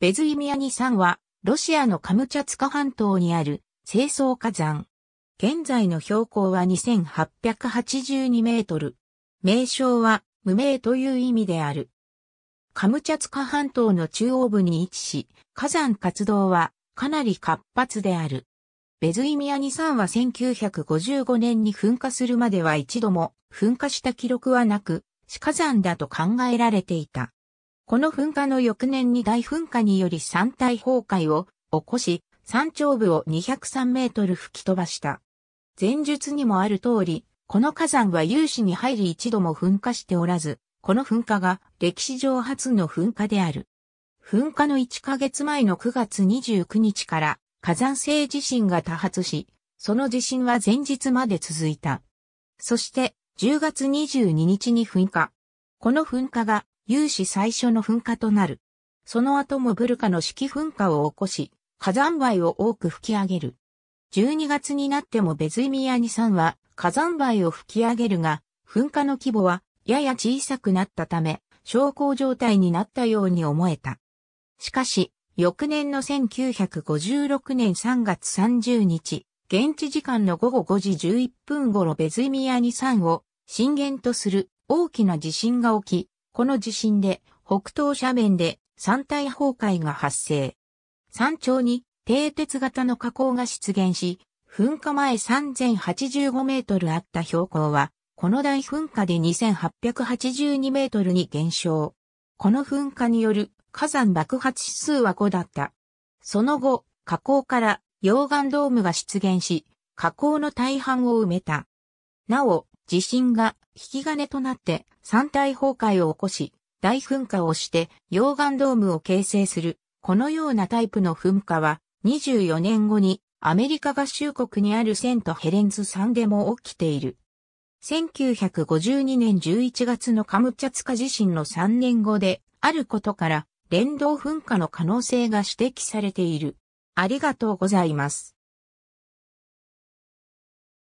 ベズイミアニ山は、ロシアのカムチャツカ半島にある清掃火山。現在の標高は2882メートル。名称は無名という意味である。カムチャツカ半島の中央部に位置し、火山活動はかなり活発である。ベズイミアニ山は1955年に噴火するまでは一度も噴火した記録はなく、死火山だと考えられていた。この噴火の翌年に大噴火により山体崩壊を起こし、山頂部を203メートル吹き飛ばした。前述にもある通り、この火山は有志に入り一度も噴火しておらず、この噴火が歴史上初の噴火である。噴火の1ヶ月前の9月29日から火山性地震が多発し、その地震は前日まで続いた。そして10月22日に噴火。この噴火が有史最初の噴火となる。その後もブルカの式噴火を起こし、火山灰を多く吹き上げる。12月になってもベズイミアニさんは火山灰を吹き上げるが、噴火の規模はやや小さくなったため、昇降状態になったように思えた。しかし、翌年の1956年3月30日、現地時間の午後5時11分頃ベズイミアニさんを震源とする大きな地震が起き、この地震で北東斜面で山体崩壊が発生。山頂に低鉄型の火口が出現し、噴火前3085メートルあった標高は、この大噴火で2882メートルに減少。この噴火による火山爆発指数は5だった。その後、火口から溶岩ドームが出現し、火口の大半を埋めた。なお、地震が引き金となって山体崩壊を起こし、大噴火をして溶岩ドームを形成する。このようなタイプの噴火は24年後にアメリカ合衆国にあるセントヘレンズ山でも起きている。1952年11月のカムチャツカ地震の3年後であることから連動噴火の可能性が指摘されている。ありがとうございます。